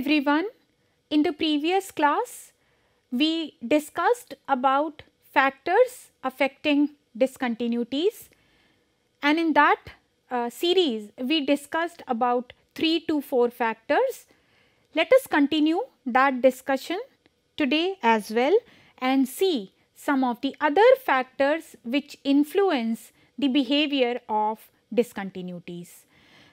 everyone. In the previous class, we discussed about factors affecting discontinuities and in that uh, series we discussed about 3 to 4 factors. Let us continue that discussion today as well and see some of the other factors which influence the behavior of discontinuities.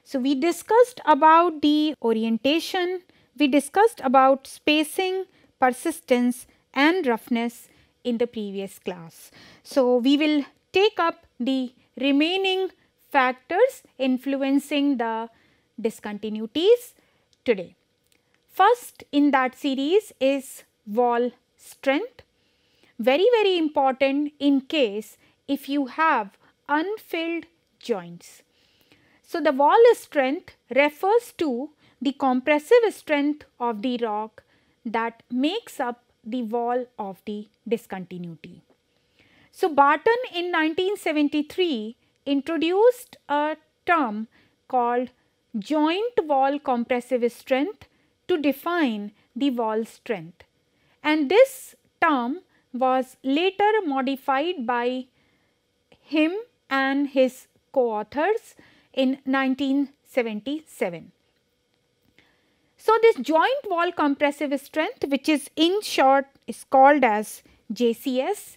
So, we discussed about the orientation, we discussed about spacing, persistence and roughness in the previous class. So, we will take up the remaining factors influencing the discontinuities today. First in that series is wall strength. Very very important in case if you have unfilled joints. So, the wall strength refers to the compressive strength of the rock that makes up the wall of the discontinuity. So, Barton in 1973 introduced a term called joint wall compressive strength to define the wall strength. And this term was later modified by him and his co-authors in 1977. So, this joint wall compressive strength which is in short is called as JCS.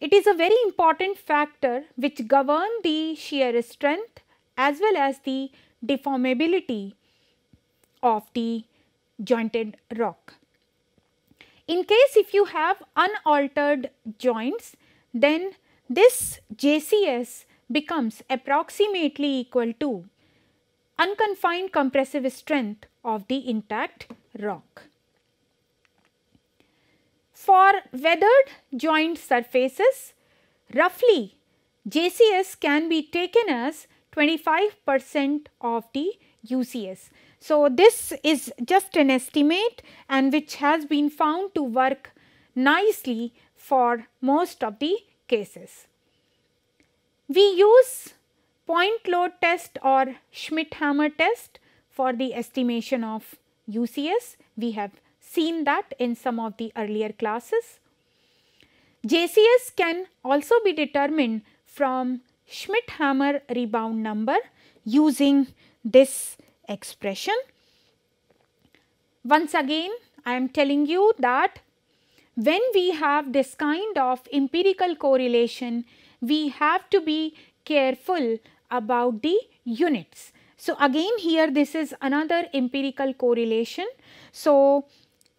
It is a very important factor which govern the shear strength as well as the deformability of the jointed rock. In case if you have unaltered joints, then this JCS becomes approximately equal to unconfined compressive strength of the intact rock. For weathered joint surfaces, roughly JCS can be taken as 25 percent of the UCS. So, this is just an estimate and which has been found to work nicely for most of the cases. We use point load test or Schmidt-Hammer test for the estimation of UCS. We have seen that in some of the earlier classes. JCS can also be determined from Schmidt-Hammer rebound number using this expression. Once again, I am telling you that when we have this kind of empirical correlation, we have to be careful about the units. So, again here this is another empirical correlation. So,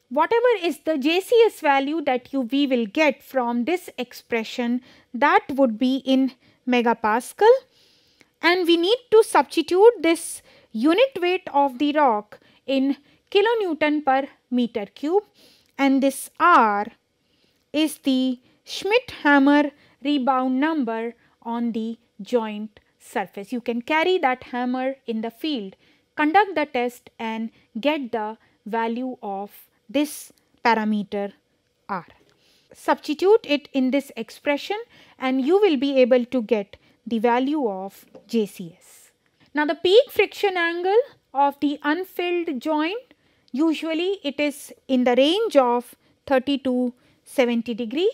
whatever is the JCS value that you we will get from this expression that would be in megapascal and we need to substitute this unit weight of the rock in kilonewton per meter cube and this R is the Schmidt-Hammer rebound number on the joint surface. You can carry that hammer in the field, conduct the test and get the value of this parameter R. Substitute it in this expression and you will be able to get the value of JCS. Now the peak friction angle of the unfilled joint usually it is in the range of 30 to 70 degree.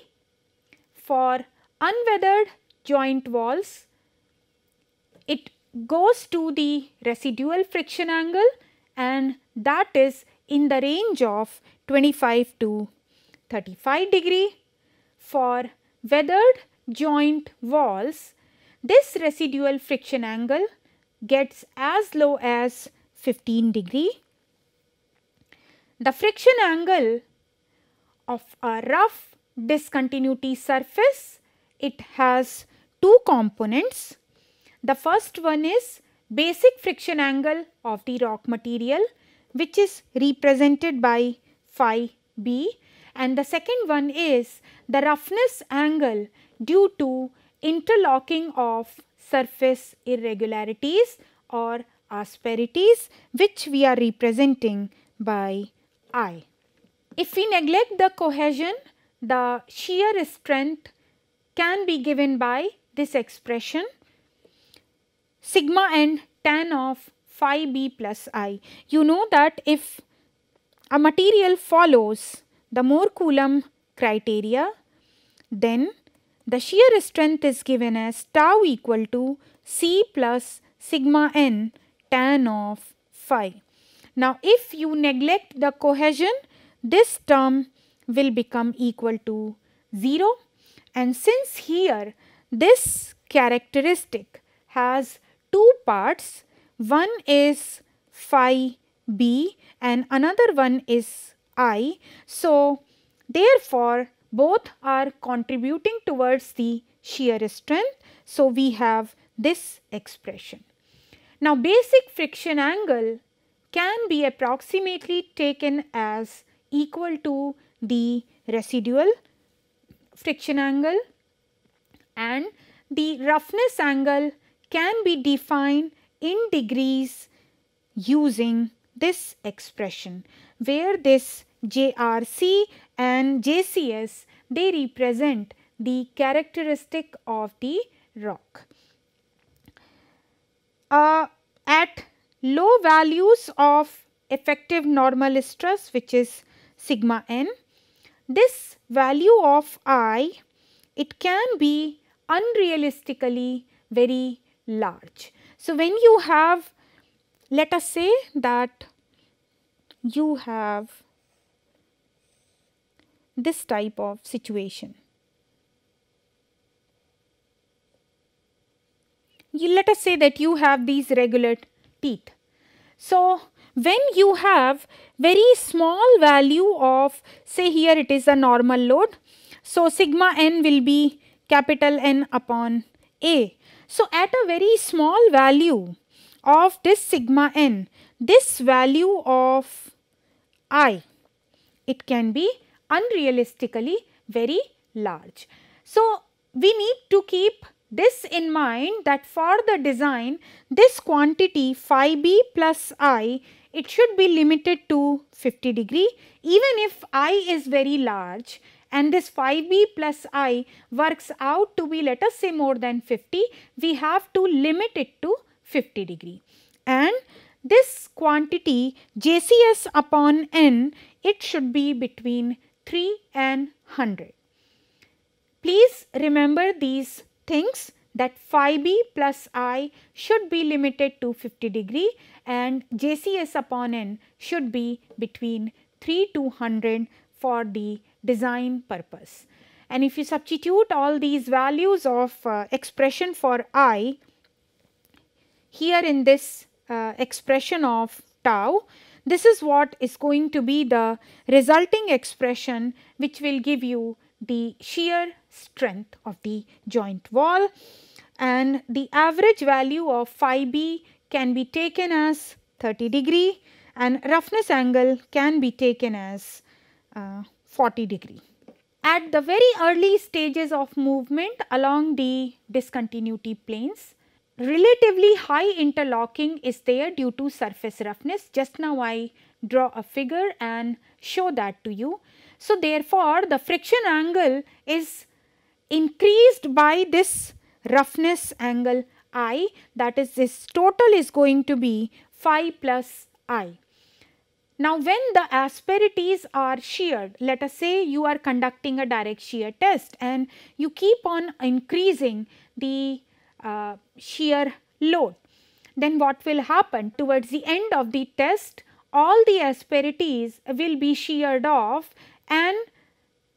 For unweathered joint walls it goes to the residual friction angle and that is in the range of 25 to 35 degree for weathered joint walls this residual friction angle gets as low as 15 degree the friction angle of a rough discontinuity surface it has two components the first one is basic friction angle of the rock material which is represented by phi b and the second one is the roughness angle due to interlocking of surface irregularities or asperities which we are representing by i. If we neglect the cohesion, the shear strength can be given by this expression sigma n tan of phi b plus i. You know that if a material follows the Mohr Coulomb criteria, then the shear strength is given as tau equal to C plus sigma n tan of phi. Now, if you neglect the cohesion, this term will become equal to 0 and since here this characteristic has two parts. One is phi b and another one is i. So, therefore, both are contributing towards the shear strength. So, we have this expression. Now, basic friction angle can be approximately taken as equal to the residual friction angle and the roughness angle can be defined in degrees using this expression where this JRC and JCS they represent the characteristic of the rock. Uh, at low values of effective normal stress which is sigma n, this value of I it can be unrealistically very large. So, when you have let us say that you have this type of situation. You, let us say that you have these regular teeth. So, when you have very small value of say here it is a normal load. So, sigma n will be capital N upon A so at a very small value of this sigma n, this value of i, it can be unrealistically very large. So we need to keep this in mind that for the design this quantity phi b plus i it should be limited to 50 degree even if i is very large and this 5b plus i works out to be let us say more than 50, we have to limit it to 50 degree. And this quantity JCS upon n, it should be between 3 and 100. Please remember these things that phi b plus i should be limited to 50 degree and JCS upon n should be between 3 to 100 for the design purpose. And if you substitute all these values of uh, expression for i here in this uh, expression of tau, this is what is going to be the resulting expression which will give you the shear strength of the joint wall and the average value of phi b can be taken as 30 degree and roughness angle can be taken as uh, 40 degree. At the very early stages of movement along the discontinuity planes, relatively high interlocking is there due to surface roughness. Just now I draw a figure and show that to you. So, therefore, the friction angle is increased by this roughness angle i that is this total is going to be phi plus i. Now, when the asperities are sheared, let us say you are conducting a direct shear test and you keep on increasing the uh, shear load, then what will happen towards the end of the test, all the asperities will be sheared off and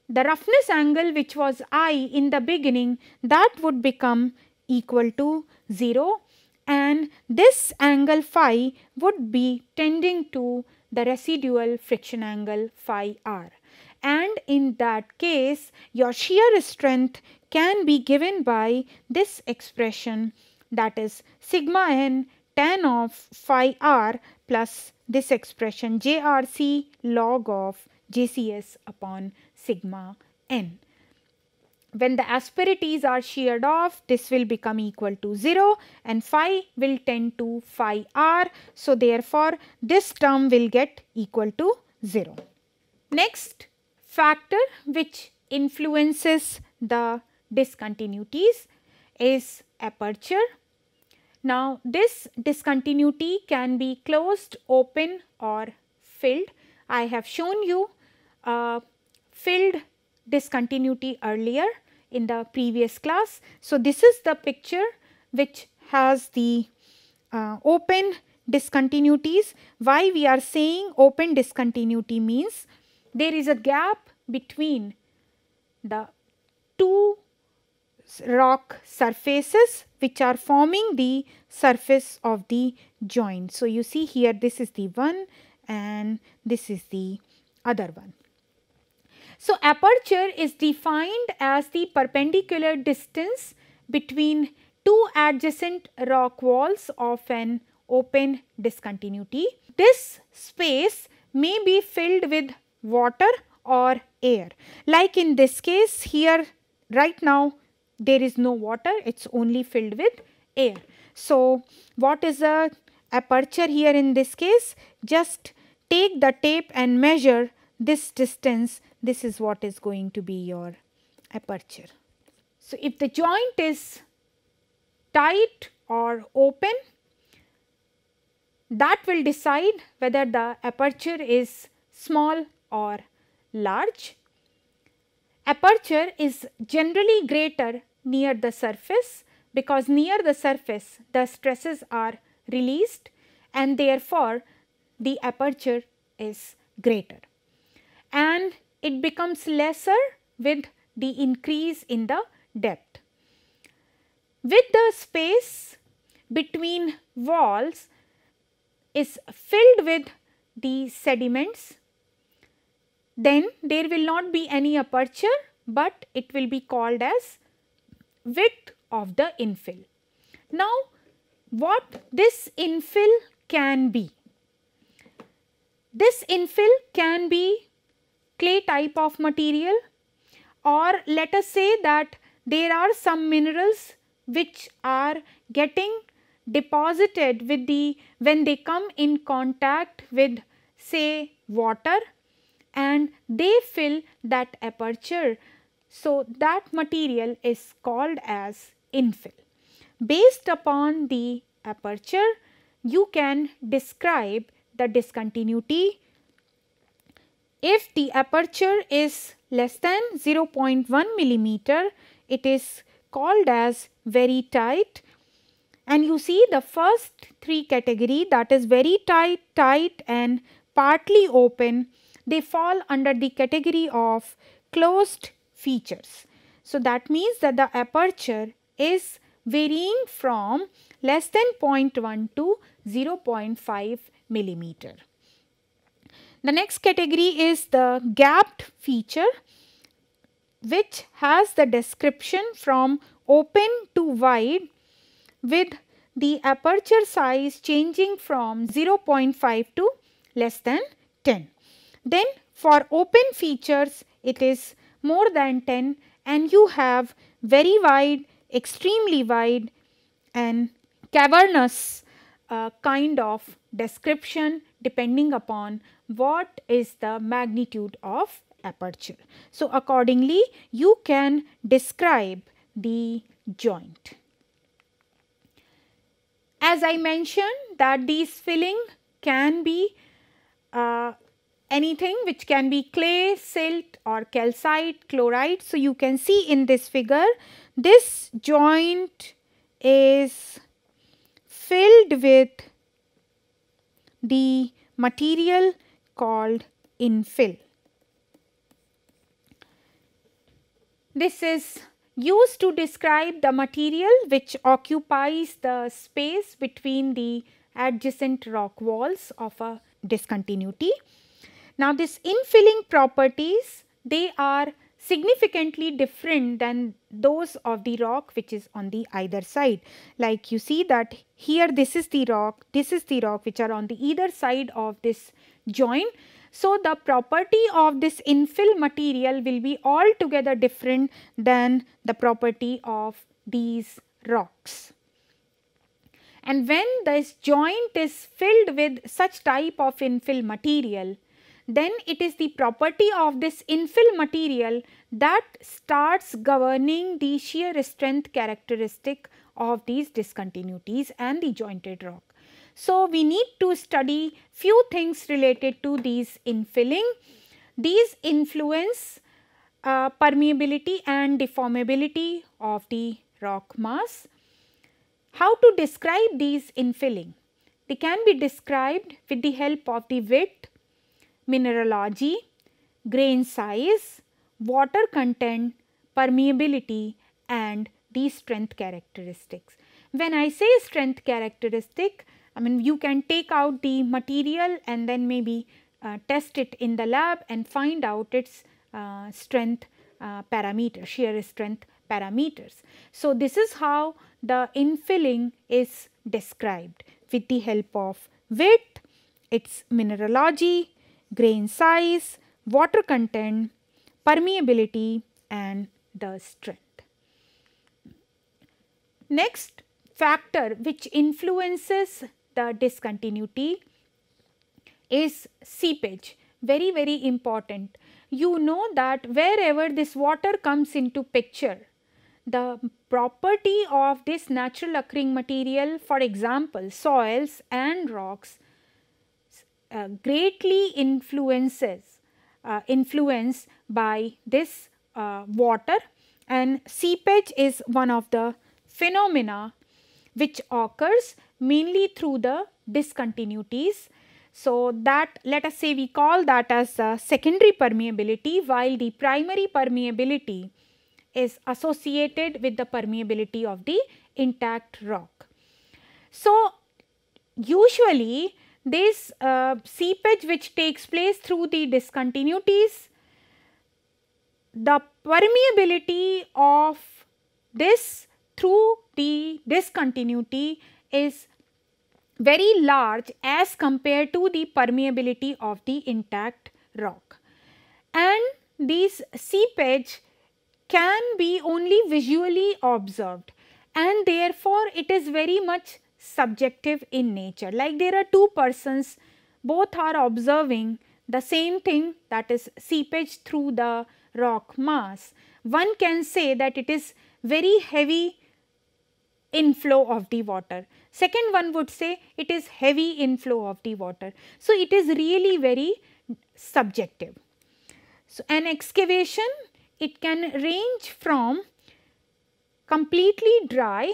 the roughness angle which was i in the beginning that would become equal to 0 and this angle phi would be tending to the residual friction angle phi r and in that case your shear strength can be given by this expression that is sigma n tan of phi r plus this expression jrc log of jcs upon sigma n when the asperities are sheared off this will become equal to 0 and phi will tend to phi r. So, therefore, this term will get equal to 0. Next factor which influences the discontinuities is aperture. Now, this discontinuity can be closed, open or filled. I have shown you a filled discontinuity earlier in the previous class. So, this is the picture which has the uh, open discontinuities. Why we are saying open discontinuity means there is a gap between the two rock surfaces which are forming the surface of the joint. So, you see here this is the one and this is the other one. So, aperture is defined as the perpendicular distance between two adjacent rock walls of an open discontinuity. This space may be filled with water or air. Like in this case here right now there is no water it is only filled with air. So, what is a aperture here in this case? Just take the tape and measure this distance this is what is going to be your aperture. So, if the joint is tight or open that will decide whether the aperture is small or large. Aperture is generally greater near the surface because near the surface the stresses are released and therefore the aperture is greater. And it becomes lesser with the increase in the depth. With the space between walls is filled with the sediments, then there will not be any aperture, but it will be called as width of the infill. Now, what this infill can be? This infill can be clay type of material or let us say that there are some minerals which are getting deposited with the when they come in contact with say water and they fill that aperture. So, that material is called as infill. Based upon the aperture, you can describe the discontinuity if the aperture is less than 0.1 millimeter, it is called as very tight. And you see the first three category that is very tight, tight and partly open, they fall under the category of closed features. So that means that the aperture is varying from less than 0.1 to 0.5 millimeter. The next category is the gapped feature which has the description from open to wide with the aperture size changing from 0.5 to less than 10. Then for open features it is more than 10 and you have very wide, extremely wide and cavernous uh, kind of description depending upon what is the magnitude of aperture. So, accordingly you can describe the joint. As I mentioned that these filling can be uh, anything which can be clay, silt or calcite, chloride. So, you can see in this figure this joint is filled with the material called infill. This is used to describe the material which occupies the space between the adjacent rock walls of a discontinuity. Now, this infilling properties they are significantly different than those of the rock which is on the either side. Like you see that here this is the rock, this is the rock which are on the either side of this join. So, the property of this infill material will be altogether different than the property of these rocks. And when this joint is filled with such type of infill material, then it is the property of this infill material that starts governing the shear strength characteristic of these discontinuities and the jointed rock. So, we need to study few things related to these infilling. These influence uh, permeability and deformability of the rock mass. How to describe these infilling? They can be described with the help of the width, mineralogy, grain size, water content, permeability and the strength characteristics. When I say strength characteristic, I mean you can take out the material and then maybe uh, test it in the lab and find out its uh, strength uh, parameter, shear strength parameters. So, this is how the infilling is described with the help of width, its mineralogy, grain size, water content, permeability and the strength. Next factor which influences the discontinuity is seepage very very important. You know that wherever this water comes into picture the property of this natural occurring material for example soils and rocks uh, greatly influences uh, influenced by this uh, water and seepage is one of the phenomena which occurs mainly through the discontinuities. So, that let us say we call that as uh, secondary permeability while the primary permeability is associated with the permeability of the intact rock. So, usually this uh, seepage which takes place through the discontinuities, the permeability of this through the discontinuity is very large as compared to the permeability of the intact rock. And these seepage can be only visually observed and therefore it is very much subjective in nature. Like there are two persons, both are observing the same thing that is seepage through the rock mass. One can say that it is very heavy inflow of the water. Second one would say it is heavy inflow of the water. So, it is really very subjective. So, an excavation it can range from completely dry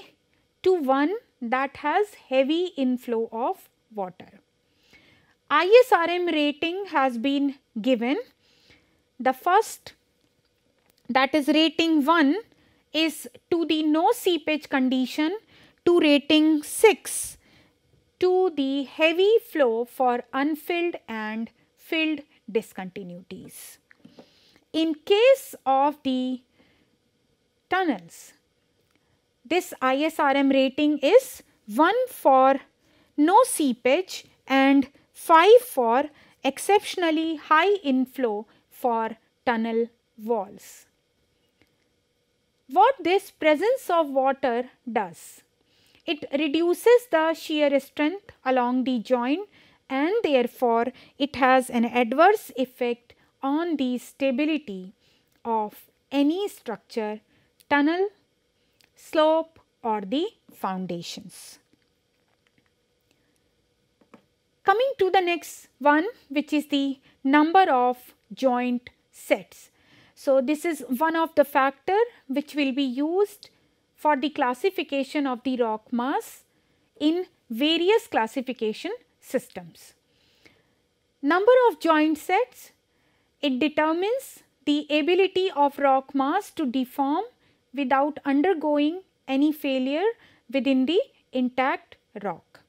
to one that has heavy inflow of water. ISRM rating has been given. The first that is rating 1 is to the no seepage condition to rating 6 to the heavy flow for unfilled and filled discontinuities. In case of the tunnels, this ISRM rating is 1 for no seepage and 5 for exceptionally high inflow for tunnel walls what this presence of water does. It reduces the shear strength along the joint and therefore it has an adverse effect on the stability of any structure, tunnel, slope or the foundations. Coming to the next one which is the number of joint sets. So, this is one of the factor which will be used for the classification of the rock mass in various classification systems. Number of joint sets, it determines the ability of rock mass to deform without undergoing any failure within the intact rock.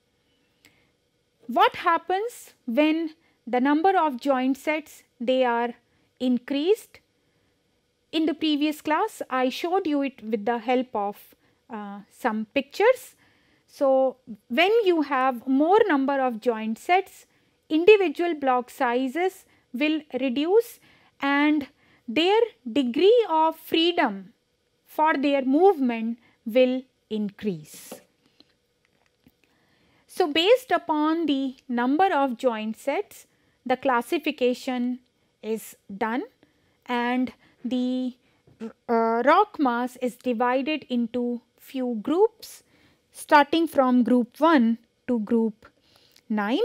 What happens when the number of joint sets they are increased in the previous class, I showed you it with the help of uh, some pictures. So, when you have more number of joint sets, individual block sizes will reduce and their degree of freedom for their movement will increase. So, based upon the number of joint sets, the classification is done and the uh, rock mass is divided into few groups starting from group 1 to group 9.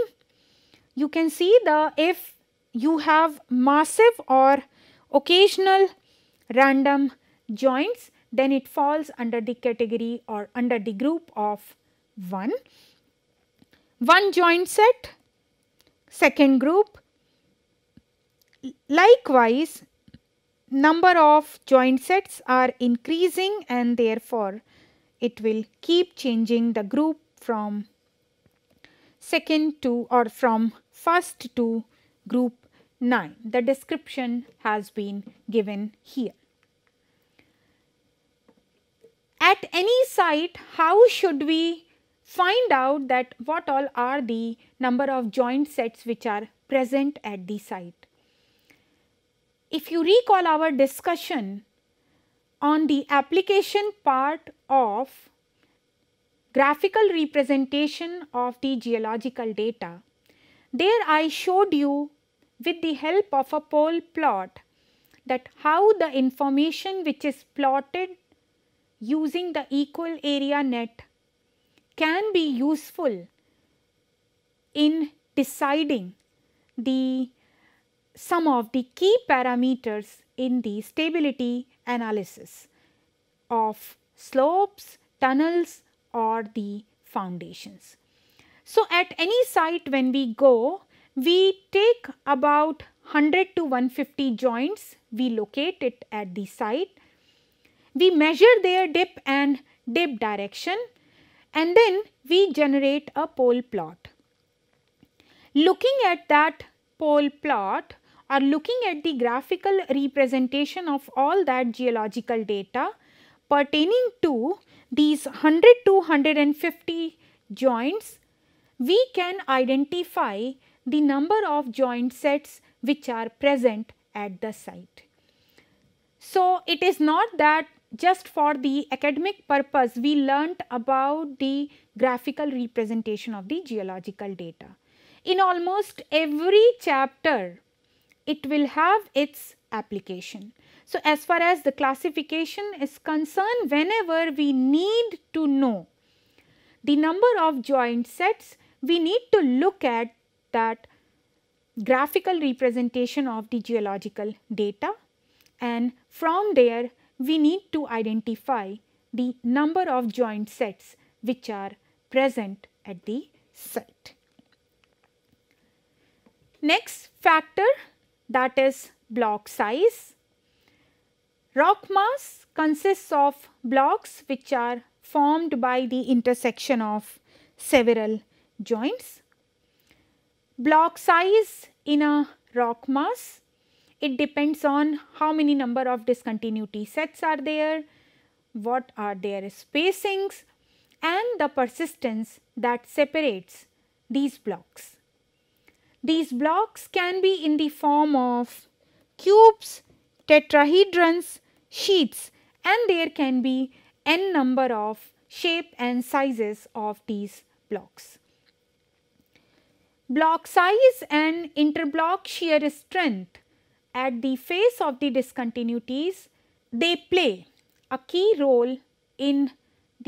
You can see the if you have massive or occasional random joints then it falls under the category or under the group of 1. One joint set, second group. Likewise, number of joint sets are increasing and therefore it will keep changing the group from second to or from first to group 9. The description has been given here. At any site, how should we find out that what all are the number of joint sets which are present at the site? if you recall our discussion on the application part of graphical representation of the geological data, there I showed you with the help of a pole plot that how the information which is plotted using the equal area net can be useful in deciding the some of the key parameters in the stability analysis of slopes, tunnels or the foundations. So, at any site when we go, we take about 100 to 150 joints, we locate it at the site. We measure their dip and dip direction and then we generate a pole plot. Looking at that pole plot, are looking at the graphical representation of all that geological data pertaining to these 100 to 150 joints, we can identify the number of joint sets which are present at the site. So, it is not that just for the academic purpose we learnt about the graphical representation of the geological data. In almost every chapter it will have its application. So, as far as the classification is concerned, whenever we need to know the number of joint sets, we need to look at that graphical representation of the geological data and from there we need to identify the number of joint sets which are present at the site. Next factor that is block size. Rock mass consists of blocks which are formed by the intersection of several joints. Block size in a rock mass, it depends on how many number of discontinuity sets are there, what are their spacings and the persistence that separates these blocks. These blocks can be in the form of cubes, tetrahedrons, sheets and there can be n number of shape and sizes of these blocks. Block size and interblock shear strength at the face of the discontinuities they play a key role in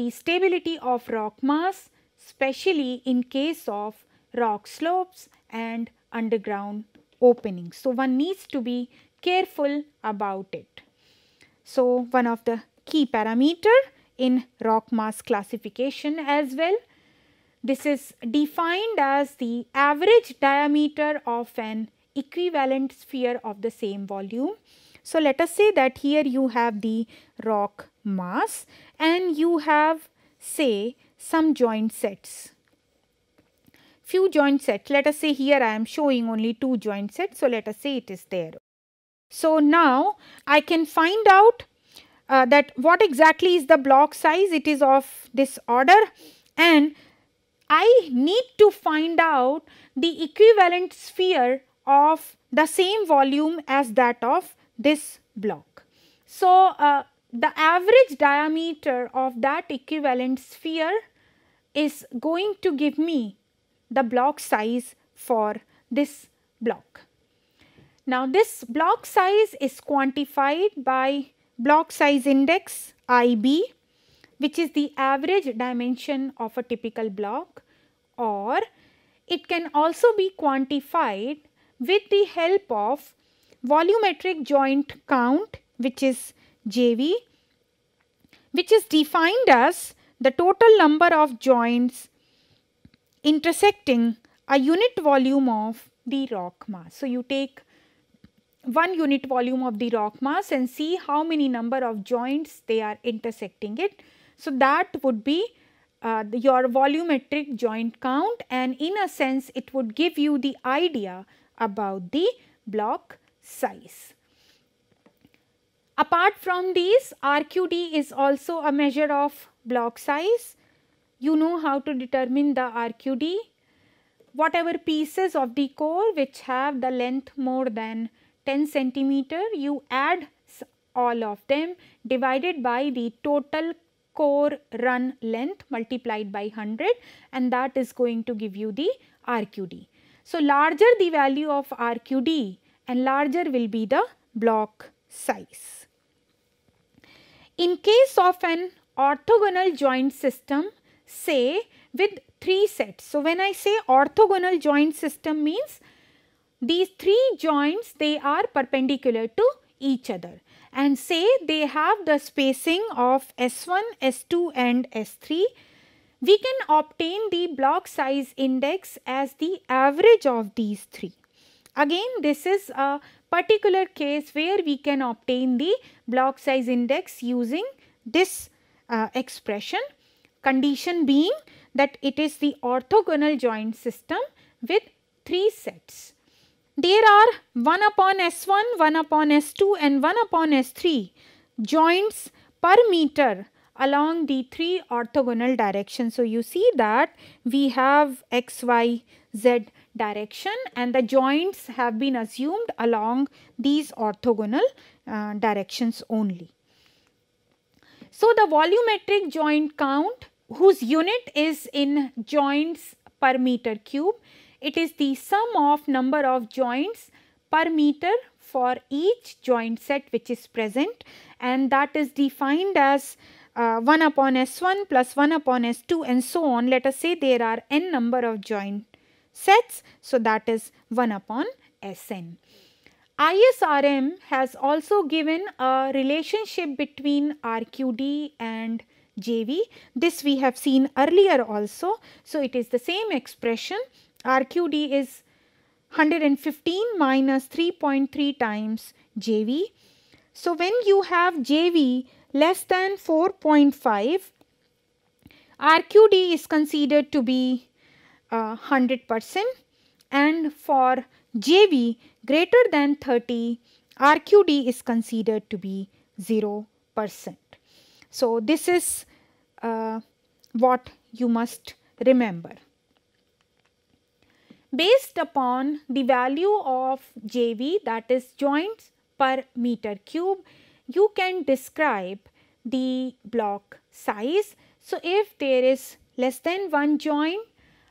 the stability of rock mass especially in case of rock slopes and underground openings. So one needs to be careful about it. So one of the key parameter in rock mass classification as well. This is defined as the average diameter of an equivalent sphere of the same volume. So let us say that here you have the rock mass and you have say some joint sets few joint sets. Let us say here I am showing only two joint sets. So, let us say it is there. So, now I can find out uh, that what exactly is the block size. It is of this order and I need to find out the equivalent sphere of the same volume as that of this block. So, uh, the average diameter of that equivalent sphere is going to give me the block size for this block. Now this block size is quantified by block size index IB which is the average dimension of a typical block or it can also be quantified with the help of volumetric joint count which is JV which is defined as the total number of joints intersecting a unit volume of the rock mass. So, you take one unit volume of the rock mass and see how many number of joints they are intersecting it. So, that would be uh, the, your volumetric joint count and in a sense it would give you the idea about the block size. Apart from these RQD is also a measure of block size you know how to determine the RQD. Whatever pieces of the core which have the length more than 10 centimeter, you add all of them divided by the total core run length multiplied by 100 and that is going to give you the RQD. So, larger the value of RQD and larger will be the block size. In case of an orthogonal joint system, say with three sets. So, when I say orthogonal joint system means these three joints they are perpendicular to each other and say they have the spacing of S1, S2 and S3. We can obtain the block size index as the average of these three. Again this is a particular case where we can obtain the block size index using this uh, expression Condition being that it is the orthogonal joint system with 3 sets. There are 1 upon S1, 1 upon S2 and 1 upon S3 joints per meter along the 3 orthogonal directions. So, you see that we have x, y, z direction and the joints have been assumed along these orthogonal uh, directions only. So, the volumetric joint count whose unit is in joints per meter cube. It is the sum of number of joints per meter for each joint set which is present and that is defined as uh, 1 upon S1 plus 1 upon S2 and so on. Let us say there are n number of joint sets. So, that is 1 upon Sn. ISRM has also given a relationship between RQD and JV. This we have seen earlier also. So, it is the same expression RQD is 115 minus 3.3 times JV. So, when you have JV less than 4.5, RQD is considered to be 100% uh, and for JV greater than 30, RQD is considered to be 0%. So this is uh, what you must remember. Based upon the value of JV that is joints per meter cube, you can describe the block size. So if there is less than one joint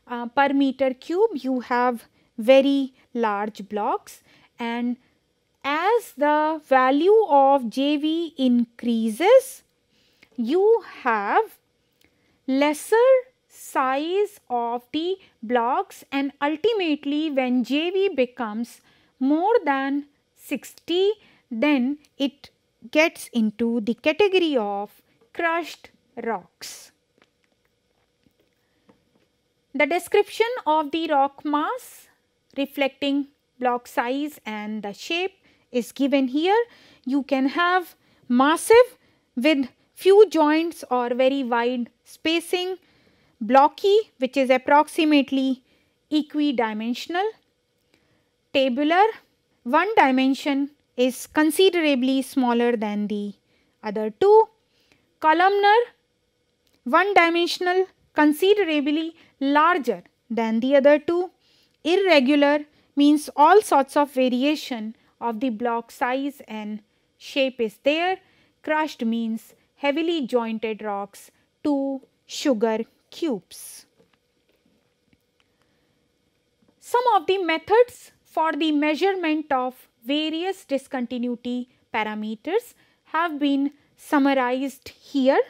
uh, per meter cube, you have very large blocks and as the value of JV increases, you have lesser size of the blocks and ultimately when JV becomes more than 60 then it gets into the category of crushed rocks. The description of the rock mass reflecting block size and the shape is given here. You can have massive with few joints or very wide spacing, blocky which is approximately equidimensional, tabular, one dimension is considerably smaller than the other two, columnar, one dimensional considerably larger than the other two, irregular means all sorts of variation of the block size and shape is there, crushed means heavily jointed rocks to sugar cubes. Some of the methods for the measurement of various discontinuity parameters have been summarized here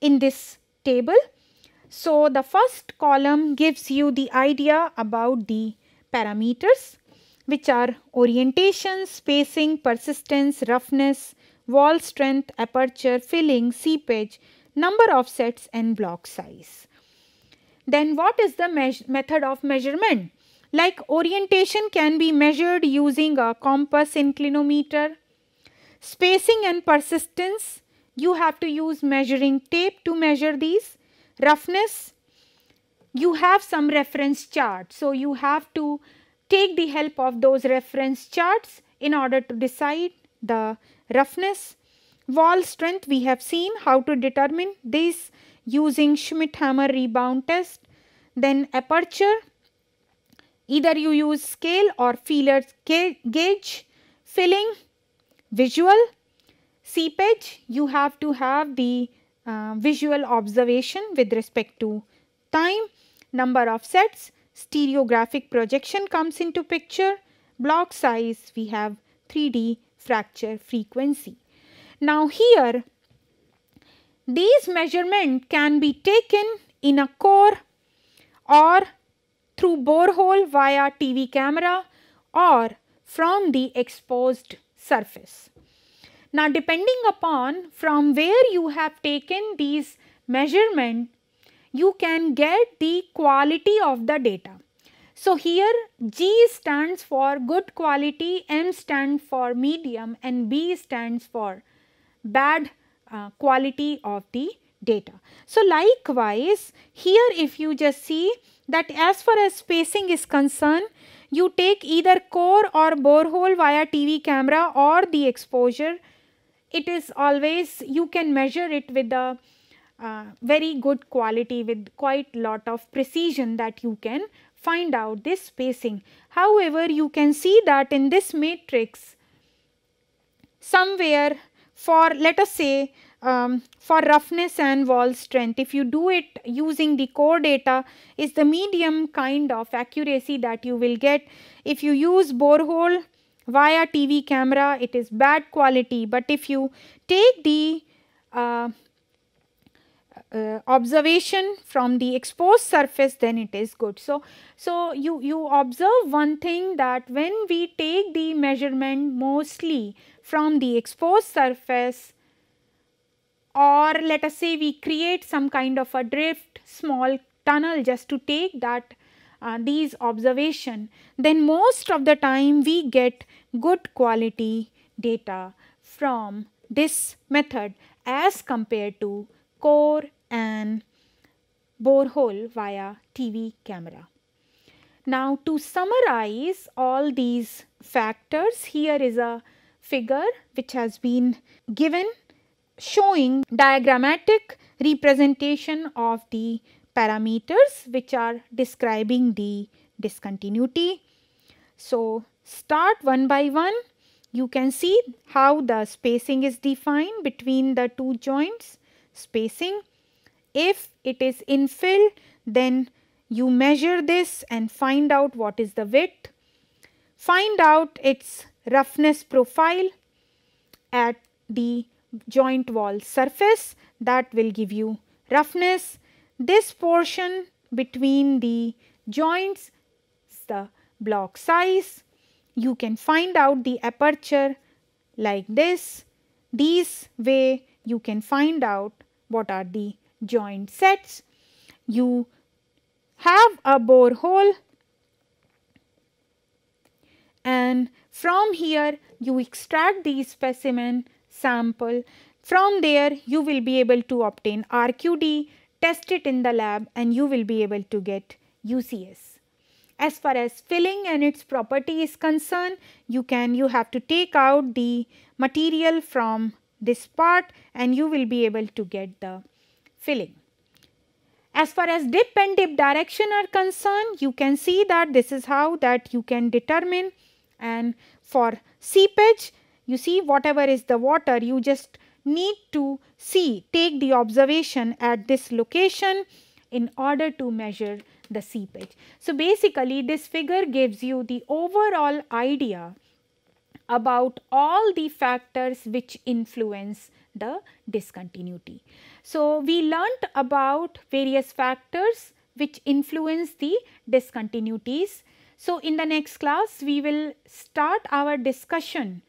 in this table. So, the first column gives you the idea about the parameters which are orientation, spacing, persistence, roughness, wall strength, aperture, filling, seepage, number of sets and block size. Then what is the method of measurement? Like orientation can be measured using a compass inclinometer. Spacing and persistence, you have to use measuring tape to measure these. Roughness, you have some reference chart. So, you have to take the help of those reference charts in order to decide the roughness. Wall strength we have seen how to determine this using Schmidt-Hammer rebound test. Then aperture, either you use scale or feeler gauge, filling, visual, seepage, you have to have the uh, visual observation with respect to time, number of sets, stereographic projection comes into picture, block size, we have 3D fracture frequency. Now here these measurement can be taken in a core or through borehole via TV camera or from the exposed surface. Now depending upon from where you have taken these measurement you can get the quality of the data. So here G stands for good quality, M stands for medium and B stands for bad uh, quality of the data. So likewise here if you just see that as far as spacing is concerned you take either core or borehole via TV camera or the exposure it is always you can measure it with a uh, very good quality with quite lot of precision that you can find out this spacing. However, you can see that in this matrix, somewhere for let us say um, for roughness and wall strength if you do it using the core data is the medium kind of accuracy that you will get if you use borehole via TV camera it is bad quality but if you take the uh, uh, observation from the exposed surface then it is good. So, so you, you observe one thing that when we take the measurement mostly from the exposed surface or let us say we create some kind of a drift small tunnel just to take that uh, these observation then most of the time we get good quality data from this method as compared to core an borehole via TV camera. Now to summarize all these factors, here is a figure which has been given showing diagrammatic representation of the parameters which are describing the discontinuity. So start one by one. You can see how the spacing is defined between the two joints spacing if it is infill, then you measure this and find out what is the width. Find out its roughness profile at the joint wall surface that will give you roughness. This portion between the joints is the block size. You can find out the aperture like this. These way you can find out what are the joint sets. You have a borehole and from here you extract the specimen sample. From there you will be able to obtain RQD, test it in the lab and you will be able to get UCS. As far as filling and its property is concerned, you can you have to take out the material from this part and you will be able to get the filling. As far as dip and dip direction are concerned, you can see that this is how that you can determine and for seepage, you see whatever is the water, you just need to see, take the observation at this location in order to measure the seepage. So, basically this figure gives you the overall idea about all the factors which influence the discontinuity. So, we learnt about various factors which influence the discontinuities. So, in the next class we will start our discussion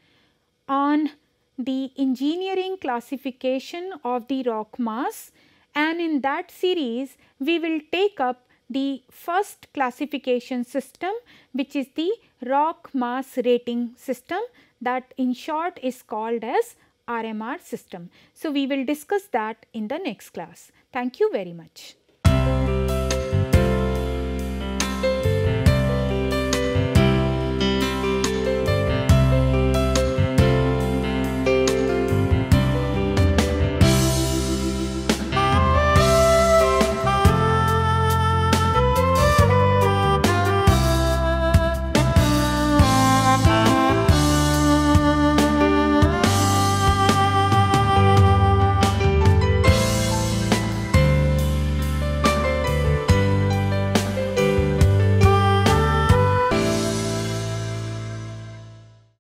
on the engineering classification of the rock mass and in that series we will take up the first classification system which is the rock mass rating system that in short is called as RMR system. So, we will discuss that in the next class. Thank you very much.